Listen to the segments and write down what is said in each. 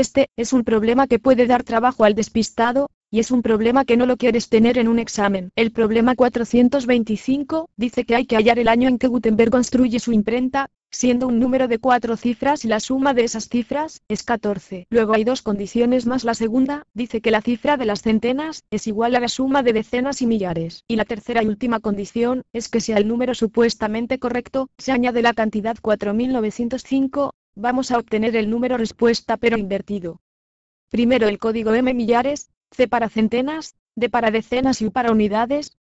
Este es un problema que puede dar trabajo al despistado, y es un problema que no lo quieres tener en un examen. El problema 425 dice que hay que hallar el año en que Gutenberg construye su imprenta, siendo un número de cuatro cifras y la suma de esas cifras es 14. Luego hay dos condiciones más. La segunda dice que la cifra de las centenas es igual a la suma de decenas y millares. Y la tercera y última condición es que si al número supuestamente correcto, se añade la cantidad 4905, vamos a obtener el número respuesta pero invertido. Primero el código M millares, C para centenas, D para decenas y U para unidades.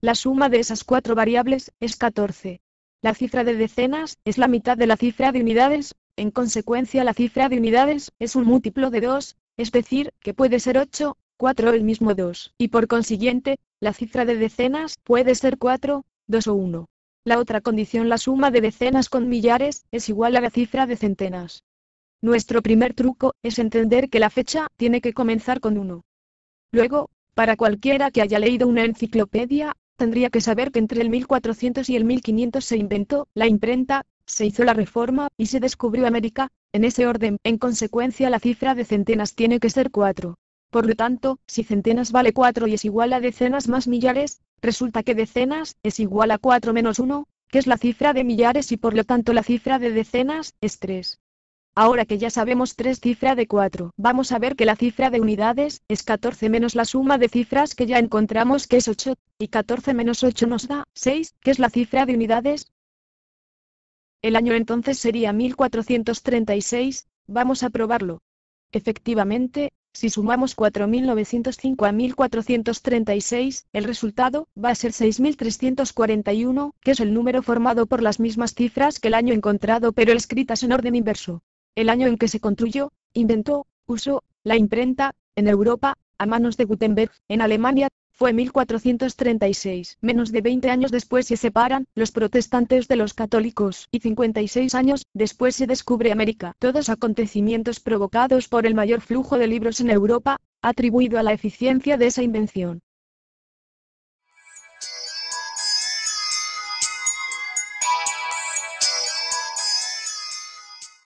La suma de esas cuatro variables es 14. La cifra de decenas es la mitad de la cifra de unidades, en consecuencia la cifra de unidades es un múltiplo de 2, es decir, que puede ser 8, 4 o el mismo 2, y por consiguiente, la cifra de decenas puede ser 4, 2 o 1. La otra condición, la suma de decenas con millares, es igual a la cifra de centenas. Nuestro primer truco es entender que la fecha tiene que comenzar con uno Luego, para cualquiera que haya leído una enciclopedia, tendría que saber que entre el 1400 y el 1500 se inventó la imprenta, se hizo la reforma y se descubrió América, en ese orden, en consecuencia la cifra de centenas tiene que ser 4. Por lo tanto, si centenas vale 4 y es igual a decenas más millares, resulta que decenas es igual a 4 menos 1, que es la cifra de millares y por lo tanto la cifra de decenas es 3. Ahora que ya sabemos 3 cifra de 4, vamos a ver que la cifra de unidades es 14 menos la suma de cifras que ya encontramos que es 8, y 14 menos 8 nos da 6, que es la cifra de unidades. El año entonces sería 1436, vamos a probarlo. Efectivamente, si sumamos 4.905 a 1.436, el resultado va a ser 6.341, que es el número formado por las mismas cifras que el año encontrado pero escritas en orden inverso. El año en que se construyó, inventó, usó, la imprenta, en Europa, a manos de Gutenberg, en Alemania, fue 1436. Menos de 20 años después se separan los protestantes de los católicos y 56 años después se descubre América. Todos acontecimientos provocados por el mayor flujo de libros en Europa, atribuido a la eficiencia de esa invención.